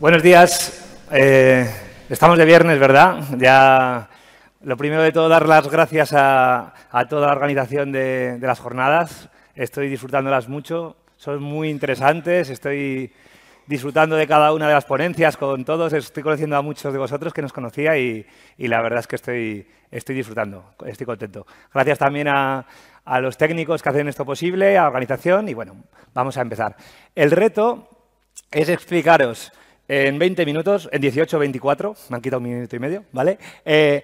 Buenos días. Eh, estamos de viernes, ¿verdad? Ya lo primero de todo, dar las gracias a, toda la organización de, las jornadas. Estoy disfrutándolas mucho, son muy interesantes, estoy disfrutando de cada una de las ponencias con todos, estoy conociendo a muchos de vosotros que nos conocía y, la verdad es que estoy, disfrutando, estoy contento. Gracias también a, a los técnicos que hacen esto posible, a la organización y bueno, vamos a empezar. El reto es explicaros en 20 minutos, en 18 24, me han quitado un minuto y medio, ¿vale? Eh,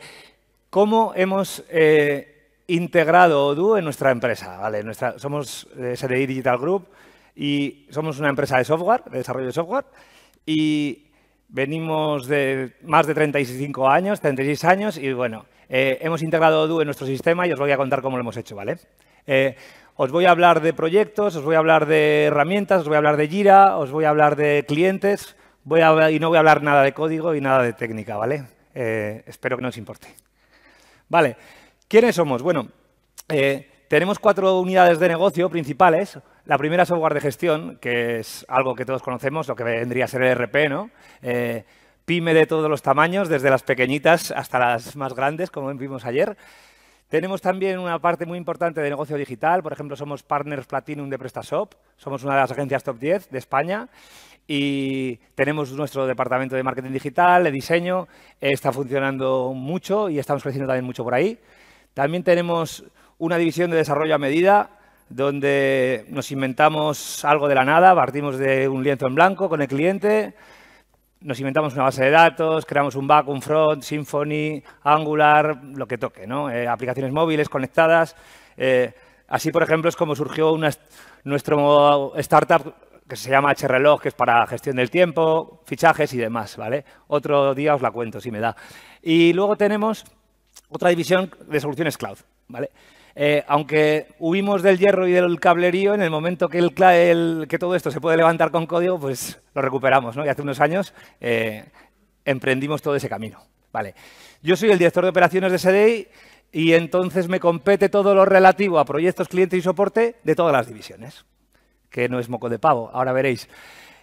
¿Cómo hemos eh, integrado Odoo en nuestra empresa? ¿Vale? somos eh, SDI Digital Group y somos una empresa de software, de desarrollo de software, y venimos de más de 35 años, 36 años, y bueno, hemos integrado Odoo en nuestro sistema y os voy a contar cómo lo hemos hecho, ¿vale? os voy a hablar de proyectos, os voy a hablar de herramientas, os voy a hablar de Jira, os voy a hablar de clientes, y no voy a hablar nada de código y nada de técnica, ¿vale? Eh, espero que no os importe. Vale, ¿quiénes somos? Bueno, eh, tenemos cuatro unidades de negocio principales. La primera es software de gestión, que es algo que todos conocemos, lo que vendría a ser el ERP, ¿no? Eh, pyme de todos los tamaños, desde las pequeñitas hasta las más grandes, como vimos ayer. Tenemos también una parte muy importante de negocio digital. Por ejemplo, somos partners Platinum de PrestaShop. Somos una de las agencias top 10 de España y tenemos nuestro departamento de marketing digital, de diseño, está funcionando mucho y estamos creciendo también mucho por ahí. También tenemos una división de desarrollo a medida donde nos inventamos algo de la nada, partimos de un lienzo en blanco con el cliente, nos inventamos una base de datos, creamos un back, un front, Symfony, Angular, lo que toque, ¿no? Eh, aplicaciones móviles conectadas. Eh, así, por ejemplo, es como surgió nuestro startup que se llama H-Reloj, que es para gestión del tiempo, fichajes y demás, ¿vale? Otro día os la cuento, si me da. Y luego tenemos otra división de soluciones cloud, ¿vale? Eh, aunque huimos del hierro y del cablerío, en el momento que, todo esto se puede levantar con código, pues lo recuperamos, ¿no? Y hace unos años eh, emprendimos todo ese camino, ¿vale? Yo soy el director de operaciones de SDI y entonces me compete todo lo relativo a proyectos, clientes y soporte de todas las divisiones que no es moco de pavo, ahora veréis.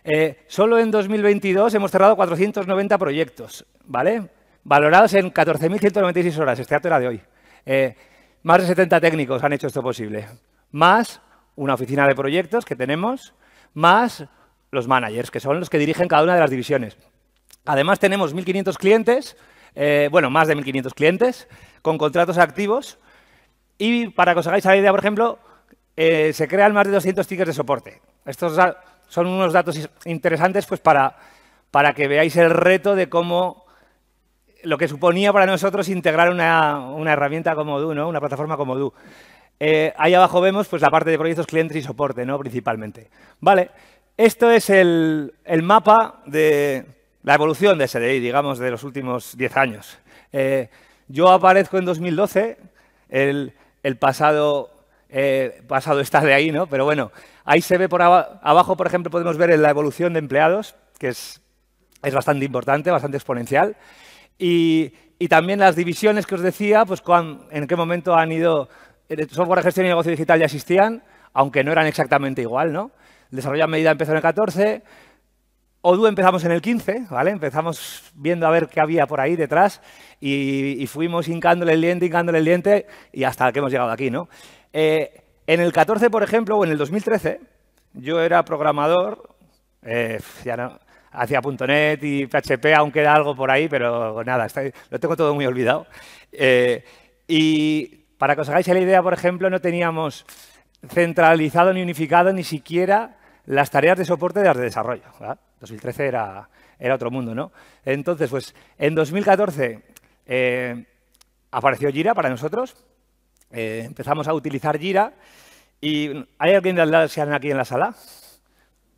Eh, solo en 2022 hemos cerrado 490 proyectos, ¿vale? Valorados en 14.196 horas, este dato era de hoy. Eh, más de 70 técnicos han hecho esto posible, más una oficina de proyectos que tenemos, más los managers, que son los que dirigen cada una de las divisiones. Además tenemos 1.500 clientes, eh, bueno, más de 1.500 clientes, con contratos activos. Y para que os hagáis la idea, por ejemplo, eh, se crean más de 200 tickets de soporte. Estos son unos datos interesantes pues, para, para que veáis el reto de cómo lo que suponía para nosotros integrar una, herramienta como Du, una plataforma como Du. Eh, ahí abajo vemos pues, la parte de proyectos clientes y soporte, ¿no? principalmente. Vale, esto es el, mapa de la evolución de SDI, digamos, de los últimos 10 años. Eh, yo aparezco en 2012, el, el pasado pasado está de ahí, ¿no? Pero bueno, ahí se ve por abajo, por ejemplo, podemos ver la evolución de empleados, que es, bastante importante, bastante exponencial. Y, también las divisiones que os decía, pues en qué momento han ido, software de gestión y negocio digital ya existían, aunque no eran exactamente igual, ¿no? El desarrollo a medida empezó en el 14, Odu empezamos en el 15, ¿vale? Empezamos viendo a ver qué había por ahí detrás y, y fuimos hincándole el diente, hincándole el diente y hasta que hemos llegado aquí, ¿no? Eh, en el 14, por ejemplo, o en el 2013, yo era programador, eh, .NET y PHP, aún queda algo por ahí, pero nada, lo tengo todo muy olvidado. Eh, y para que os hagáis la idea, por ejemplo, no teníamos centralizado ni unificado ni siquiera las tareas de soporte de las de desarrollo. 2013 era, otro mundo, ¿no? Entonces, pues en 2014 eh, apareció Jira para nosotros, eh, empezamos a utilizar Jira y ¿hay alguien de Atlassian aquí en la sala?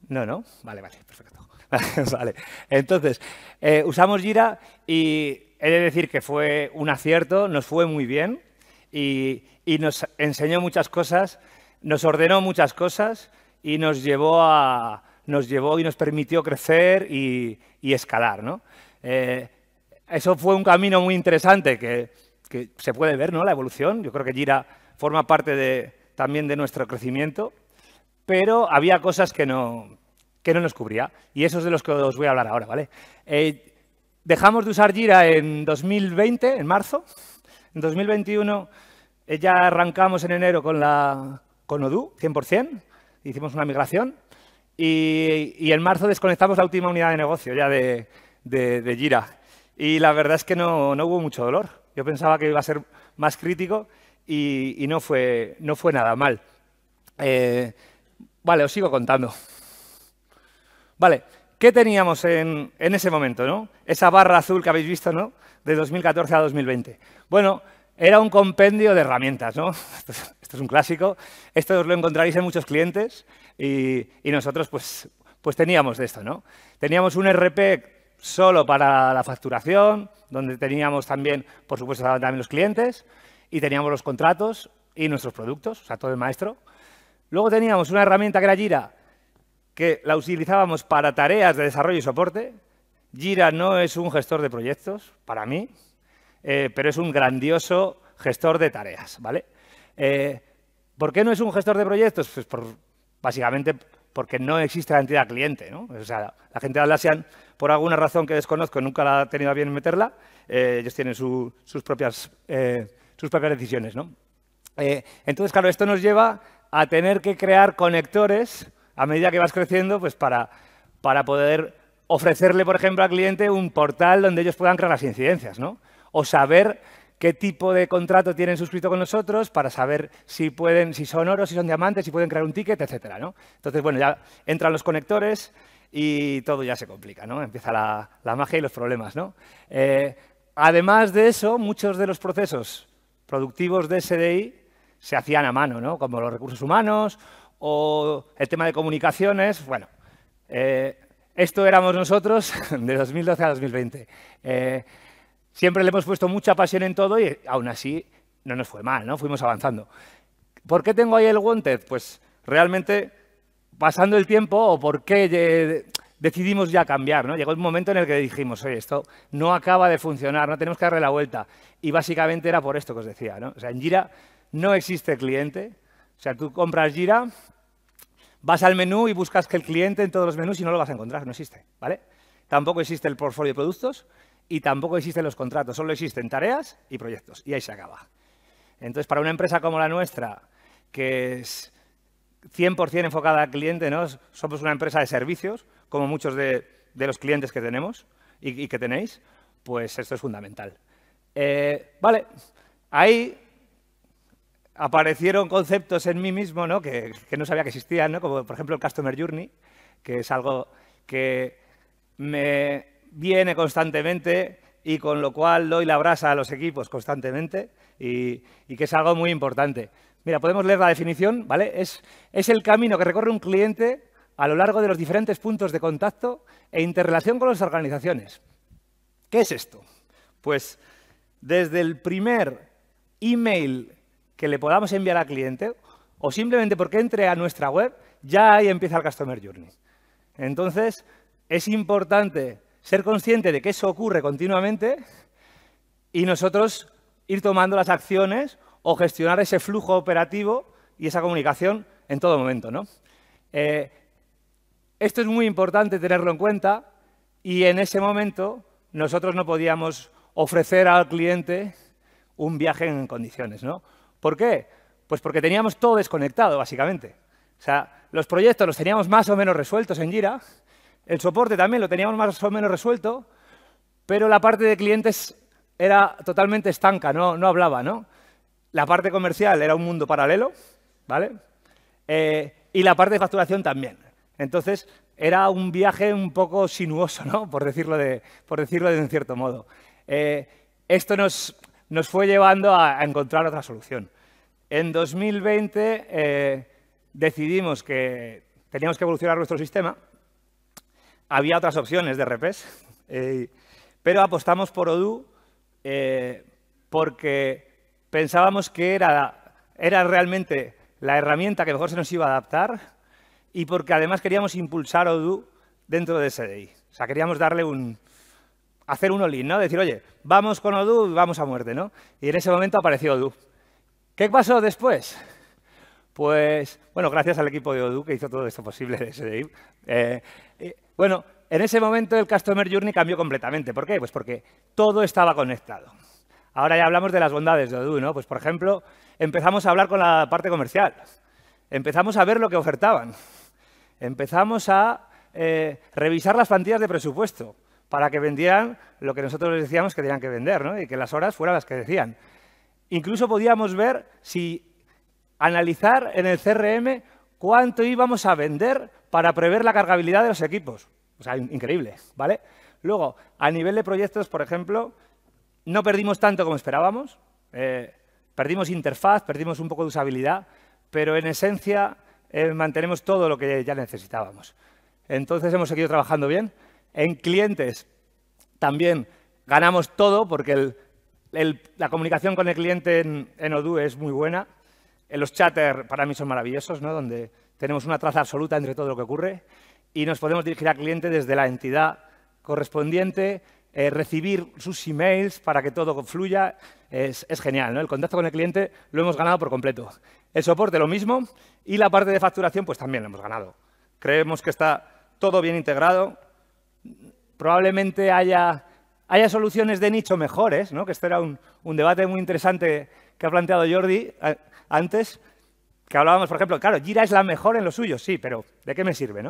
No, no. Vale, vale, perfecto. vale. Entonces, eh, usamos Jira y he de decir que fue un acierto, nos fue muy bien y, nos enseñó muchas cosas, nos ordenó muchas cosas y nos llevó, a, nos llevó y nos permitió crecer y, escalar. ¿no? Eh, eso fue un camino muy interesante que que se puede ver ¿no? la evolución. Yo creo que Gira forma parte de, también de nuestro crecimiento, pero había cosas que no, que no nos cubría. Y eso es de los que os voy a hablar ahora. ¿vale? Eh, dejamos de usar Gira en 2020, en marzo. En 2021 eh, ya arrancamos en enero con, la, con Odoo, 100%. Hicimos una migración. Y, en marzo desconectamos la última unidad de negocio ya de, de, de Gira. Y la verdad es que no, no hubo mucho dolor. Yo pensaba que iba a ser más crítico y, no, fue, no fue nada mal. Eh, vale, os sigo contando. Vale, ¿qué teníamos en, ese momento? ¿no? Esa barra azul que habéis visto, ¿no? De 2014 a 2020. Bueno, era un compendio de herramientas, ¿no? Esto es, un clásico. Esto os lo encontraréis en muchos clientes y, nosotros, pues, pues teníamos de esto, ¿no? Teníamos un RP solo para la facturación, donde teníamos también, por supuesto, también los clientes y teníamos los contratos y nuestros productos, o sea, todo el maestro. Luego teníamos una herramienta que era Jira, que la utilizábamos para tareas de desarrollo y soporte. Jira no es un gestor de proyectos, para mí, eh, pero es un grandioso gestor de tareas, ¿vale? Eh, ¿Por qué no es un gestor de proyectos? Pues por, básicamente porque no existe la entidad cliente. ¿no? O sea, la gente de Atlassian, por alguna razón que desconozco, nunca la ha tenido a bien meterla, eh, ellos tienen sus, propias, eh, sus propias decisiones. ¿no? Eh, entonces, claro, esto nos lleva a tener que crear conectores a medida que vas creciendo pues para, para poder ofrecerle, por ejemplo, al cliente un portal donde ellos puedan crear las incidencias, ¿no? O saber qué tipo de contrato tienen suscrito con nosotros para saber si pueden, si son oro, si son diamantes, si pueden crear un ticket, etcétera. Entonces, bueno, ya entran los conectores y todo ya se complica, ¿no? Empieza la, magia y los problemas, ¿no? Eh, además de eso, muchos de los procesos productivos de SDI se hacían a mano, ¿no? Como los recursos humanos o el tema de comunicaciones, bueno. Eh, esto éramos nosotros de 2012 a 2020. Siempre le hemos puesto mucha pasión en todo y aún así no nos fue mal, ¿no? Fuimos avanzando. ¿Por qué tengo ahí el Wanted? Pues realmente pasando el tiempo o por qué eh, decidimos ya cambiar, ¿no? Llegó un momento en el que dijimos, oye, esto no acaba de funcionar, no tenemos que darle la vuelta. Y básicamente era por esto que os decía, ¿no? O sea, en Gira no existe cliente. O sea, tú compras Gira, vas al menú y buscas que el cliente en todos los menús y no lo vas a encontrar, no existe, ¿vale? Tampoco existe el portfolio de productos y tampoco existen los contratos, solo existen tareas y proyectos y ahí se acaba. Entonces, para una empresa como la nuestra, que es 100% enfocada al cliente, ¿no? somos una empresa de servicios, como muchos de, los clientes que tenemos y, que tenéis, pues esto es fundamental. Eh, vale, ahí aparecieron conceptos en mí mismo ¿no? Que, que, no sabía que existían, ¿no? como por ejemplo el Customer Journey, que es algo que me viene constantemente y con lo cual doy la brasa a los equipos constantemente y, que es algo muy importante. Mira, podemos leer la definición, ¿vale? Es, es el camino que recorre un cliente a lo largo de los diferentes puntos de contacto e interrelación con las organizaciones. ¿Qué es esto? Pues desde el primer email que le podamos enviar al cliente o simplemente porque entre a nuestra web, ya ahí empieza el Customer Journey. Entonces, es importante ser consciente de que eso ocurre continuamente y nosotros ir tomando las acciones o gestionar ese flujo operativo y esa comunicación en todo momento. Eh, esto es muy importante tenerlo en cuenta y en ese momento nosotros no podíamos ofrecer al cliente un viaje en condiciones. ¿no? ¿Por qué? Pues porque teníamos todo desconectado, básicamente. O sea, los proyectos los teníamos más o menos resueltos en Jira, el soporte también lo teníamos más o menos resuelto, pero la parte de clientes era totalmente estanca, no, no hablaba, ¿no? La parte comercial era un mundo paralelo, ¿vale? Eh, y la parte de facturación también. Entonces, era un viaje un poco sinuoso, ¿no? Por decirlo de, por decirlo de un cierto modo. Eh, esto nos, nos, fue llevando a, encontrar otra solución. En 2020 eh, decidimos que teníamos que evolucionar nuestro sistema había otras opciones de repes, eh, pero apostamos por Odoo eh, porque pensábamos que era, era realmente la herramienta que mejor se nos iba a adaptar y porque además queríamos impulsar Odoo dentro de SDI. O sea, queríamos darle un, hacer un all ¿no? Decir, oye, vamos con Odoo y vamos a muerte, ¿no? Y en ese momento apareció Odoo. ¿Qué pasó después? Pues, bueno, gracias al equipo de Odoo que hizo todo esto posible de eh, eh, bueno, en ese momento el Customer Journey cambió completamente. ¿Por qué? Pues porque todo estaba conectado. Ahora ya hablamos de las bondades de Odoo, ¿no? Pues, por ejemplo, empezamos a hablar con la parte comercial. Empezamos a ver lo que ofertaban. Empezamos a eh, revisar las plantillas de presupuesto para que vendieran lo que nosotros les decíamos que tenían que vender ¿no? y que las horas fueran las que decían. Incluso podíamos ver si analizar en el CRM cuánto íbamos a vender para prever la cargabilidad de los equipos. O sea, increíble, ¿vale? Luego, a nivel de proyectos, por ejemplo, no perdimos tanto como esperábamos. Eh, perdimos interfaz, perdimos un poco de usabilidad, pero en esencia eh, mantenemos todo lo que ya necesitábamos. Entonces hemos seguido trabajando bien. En clientes también ganamos todo porque la comunicación con el cliente en, en Odoo es muy buena en eh, los chatter para mí son maravillosos, ¿no? donde tenemos una traza absoluta entre todo lo que ocurre y nos podemos dirigir al cliente desde la entidad correspondiente, eh, recibir sus emails para que todo fluya, es, genial. ¿no? El contacto con el cliente lo hemos ganado por completo. El soporte lo mismo y la parte de facturación pues también lo hemos ganado. Creemos que está todo bien integrado. Probablemente haya, haya soluciones de nicho mejores, ¿no? que este era un, un debate muy interesante que ha planteado Jordi eh, antes, que hablábamos, por ejemplo, claro, Gira es la mejor en lo suyo, sí, pero ¿de qué me sirve?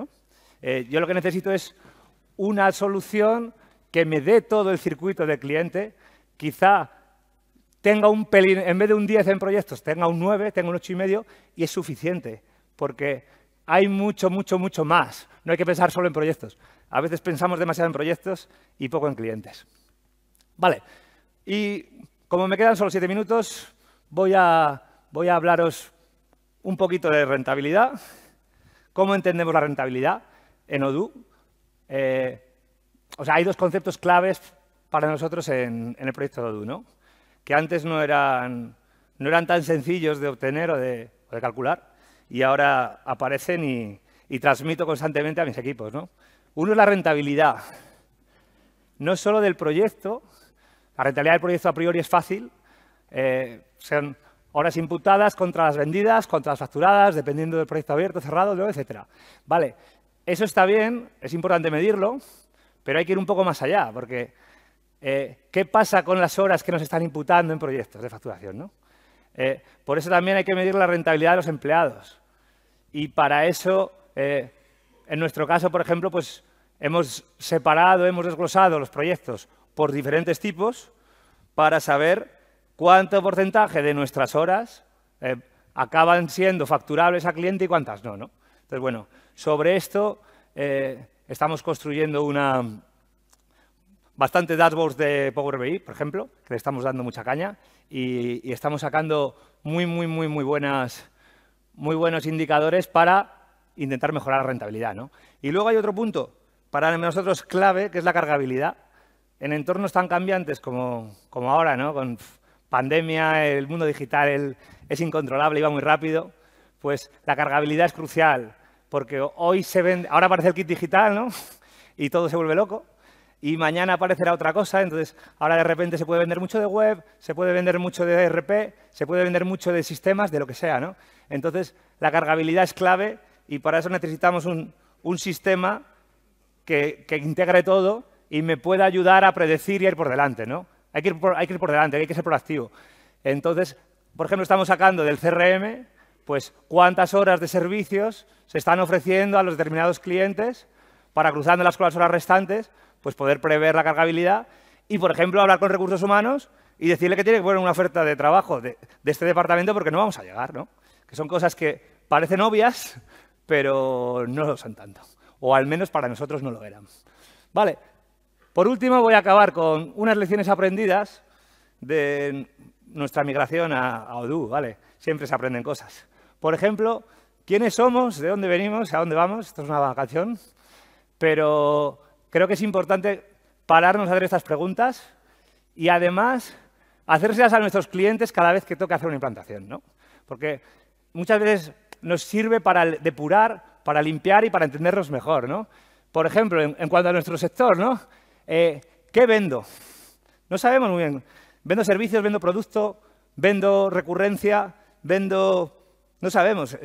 Eh, yo lo que necesito es una solución que me dé todo el circuito del cliente, quizá tenga un pelín, en vez de un 10 en proyectos, tenga un 9, tenga un medio, y es suficiente, porque hay mucho, mucho, mucho más. No hay que pensar solo en proyectos. A veces pensamos demasiado en proyectos y poco en clientes. Vale, y como me quedan solo 7 minutos, voy a, hablaros un poquito de rentabilidad, cómo entendemos la rentabilidad en Odoo. Eh, o sea, hay dos conceptos claves para nosotros en, el proyecto de Odoo, ¿no? que antes no eran, no eran tan sencillos de obtener o de, calcular y ahora aparecen y, transmito constantemente a mis equipos. Uno es la rentabilidad, no solo del proyecto, la rentabilidad del proyecto a priori es fácil, eh, sean horas imputadas contra las vendidas, contra las facturadas, dependiendo del proyecto abierto, cerrado, etc. Vale, eso está bien, es importante medirlo, pero hay que ir un poco más allá, porque eh, ¿qué pasa con las horas que nos están imputando en proyectos de facturación? Eh, por eso también hay que medir la rentabilidad de los empleados. Y para eso, eh, en nuestro caso, por ejemplo, pues hemos separado, hemos desglosado los proyectos por diferentes tipos para saber ¿Cuánto porcentaje de nuestras horas eh, acaban siendo facturables a cliente y cuántas no? ¿no? Entonces, bueno, sobre esto eh, estamos construyendo una bastante dashboards de Power BI, por ejemplo, que le estamos dando mucha caña y, estamos sacando muy, muy, muy, muy buenas, muy buenos indicadores para intentar mejorar la rentabilidad. Y luego hay otro punto, para nosotros clave, que es la cargabilidad. En entornos tan cambiantes como, como ahora, ¿no? con pandemia, el mundo digital es incontrolable y va muy rápido, pues la cargabilidad es crucial, porque hoy se vende, ahora aparece el kit digital, ¿no? Y todo se vuelve loco. Y mañana aparecerá otra cosa, entonces ahora de repente se puede vender mucho de web, se puede vender mucho de ERP, se puede vender mucho de sistemas, de lo que sea, ¿no? Entonces la cargabilidad es clave y para eso necesitamos un, sistema que, que integre todo y me pueda ayudar a predecir y ir por delante, ¿no? Hay que, ir por, delante, hay que ser proactivo. Entonces, por ejemplo, estamos sacando del CRM pues, cuántas horas de servicios se están ofreciendo a los determinados clientes para, cruzando las, con horas restantes, pues poder prever la cargabilidad y, por ejemplo, hablar con recursos humanos y decirle que tiene que poner una oferta de trabajo de, este departamento porque no vamos a llegar, ¿no? Que son cosas que parecen obvias, pero no lo son tanto. O al menos para nosotros no lo eran. Vale, por último, voy a acabar con unas lecciones aprendidas de nuestra migración a, Odoo, ¿vale? Siempre se aprenden cosas. Por ejemplo, quiénes somos, de dónde venimos, a dónde vamos. Esto es una vacación, pero creo que es importante pararnos a hacer estas preguntas y además hacérselas a nuestros clientes cada vez que toque hacer una implantación, Porque muchas veces nos sirve para depurar, para limpiar y para entendernos mejor, Por ejemplo, en, cuanto a nuestro sector, ¿no? Eh, ¿qué vendo? No sabemos muy bien. Vendo servicios, vendo producto, vendo recurrencia, vendo... No sabemos.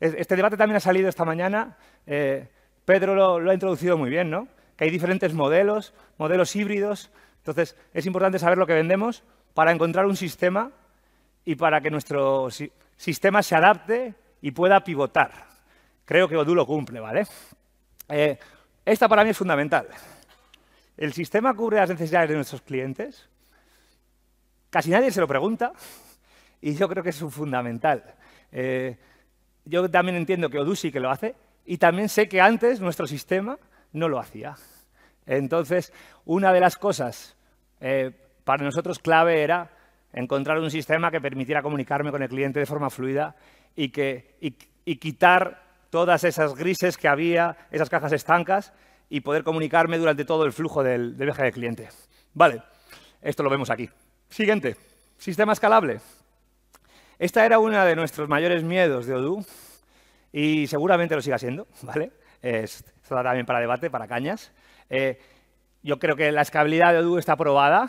este debate también ha salido esta mañana. Eh, Pedro lo, ha introducido muy bien, ¿no? Que hay diferentes modelos, modelos híbridos. Entonces, es importante saber lo que vendemos para encontrar un sistema y para que nuestro sistema se adapte y pueda pivotar. Creo que Odoo lo cumple, ¿vale? Eh, esta para mí es fundamental. ¿El sistema cubre las necesidades de nuestros clientes? Casi nadie se lo pregunta y yo creo que es fundamental. Eh, yo también entiendo que Odusi que lo hace y también sé que antes nuestro sistema no lo hacía. Entonces, una de las cosas eh, para nosotros clave era encontrar un sistema que permitiera comunicarme con el cliente de forma fluida y, que, y quitar todas esas grises que había, esas cajas estancas, y poder comunicarme durante todo el flujo del, viaje del cliente. Vale, esto lo vemos aquí. Siguiente, sistema escalable. Esta era una de nuestros mayores miedos de Odoo y seguramente lo siga siendo, ¿vale? Esto también para debate, para cañas. Eh, yo creo que la escalabilidad de Odoo está probada.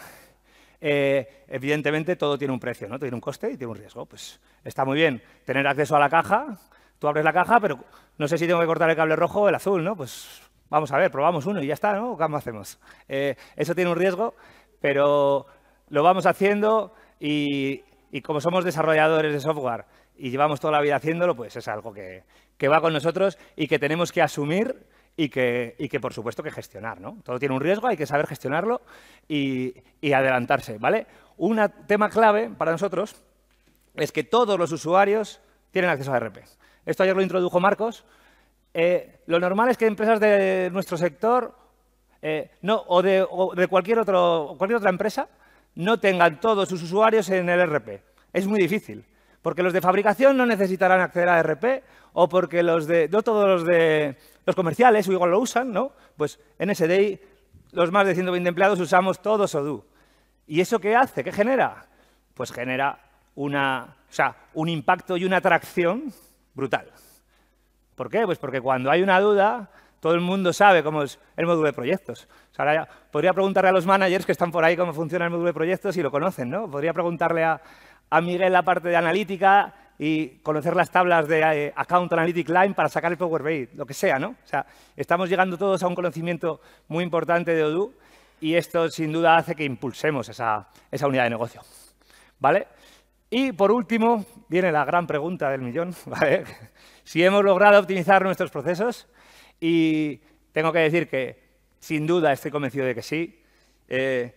Eh, evidentemente todo tiene un precio, ¿no? Tiene un coste y tiene un riesgo. Pues está muy bien tener acceso a la caja. Tú abres la caja, pero no sé si tengo que cortar el cable rojo o el azul, ¿no? Pues vamos a ver, probamos uno y ya está, ¿no? ¿Cómo hacemos? Eh, eso tiene un riesgo, pero lo vamos haciendo y, como somos desarrolladores de software y llevamos toda la vida haciéndolo, pues es algo que, va con nosotros y que tenemos que asumir y que, y que, por supuesto que gestionar, ¿no? Todo tiene un riesgo, hay que saber gestionarlo y, y adelantarse, ¿vale? Un tema clave para nosotros es que todos los usuarios tienen acceso a RP. Esto ayer lo introdujo Marcos, eh, lo normal es que empresas de nuestro sector eh, o de, cualquier, cualquier otra empresa no tengan todos sus usuarios en el RP. Es muy difícil, porque los de fabricación no necesitarán acceder a RP o porque los de, no todos los comerciales igual lo usan, ¿no? Pues en SDI los más de 120 empleados usamos todos Odoo. ¿Y eso qué hace? ¿Qué genera? Pues genera un impacto y una atracción brutal. ¿Por qué? Pues porque cuando hay una duda, todo el mundo sabe cómo es el módulo de proyectos. podría preguntarle a los managers que están por ahí cómo funciona el módulo de proyectos y lo conocen, ¿no? Podría preguntarle a, Miguel la parte de analítica y conocer las tablas de eh, Account Analytic Line para sacar el Power BI, lo que sea, ¿no? O sea, estamos llegando todos a un conocimiento muy importante de Odoo y esto sin duda hace que impulsemos esa, unidad de negocio, ¿vale? Y por último, viene la gran pregunta del millón, ¿vale? si hemos logrado optimizar nuestros procesos y tengo que decir que sin duda estoy convencido de que sí. Eh,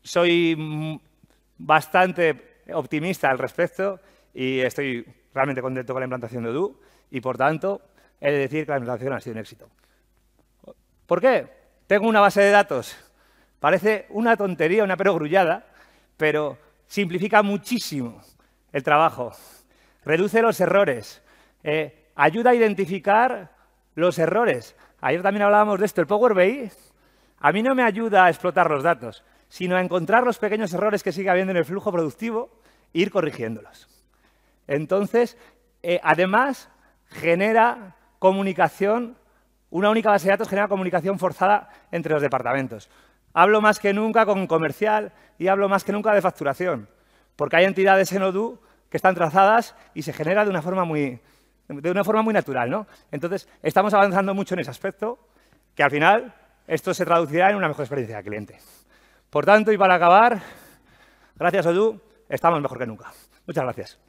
soy bastante optimista al respecto y estoy realmente contento con la implantación de Odoo y por tanto he de decir que la implantación ha sido un éxito. ¿Por qué? Tengo una base de datos. Parece una tontería, una perogrullada, pero simplifica muchísimo el trabajo, reduce los errores, eh, ayuda a identificar los errores. Ayer también hablábamos de esto. El Power BI a mí no me ayuda a explotar los datos, sino a encontrar los pequeños errores que sigue habiendo en el flujo productivo e ir corrigiéndolos. Entonces, eh, además, genera comunicación, una única base de datos genera comunicación forzada entre los departamentos. Hablo más que nunca con comercial y hablo más que nunca de facturación, porque hay entidades en ODU que están trazadas y se genera de una forma muy, de una forma muy natural, ¿no? Entonces, estamos avanzando mucho en ese aspecto, que al final esto se traducirá en una mejor experiencia de cliente. Por tanto, y para acabar, gracias a tú estamos mejor que nunca. Muchas gracias.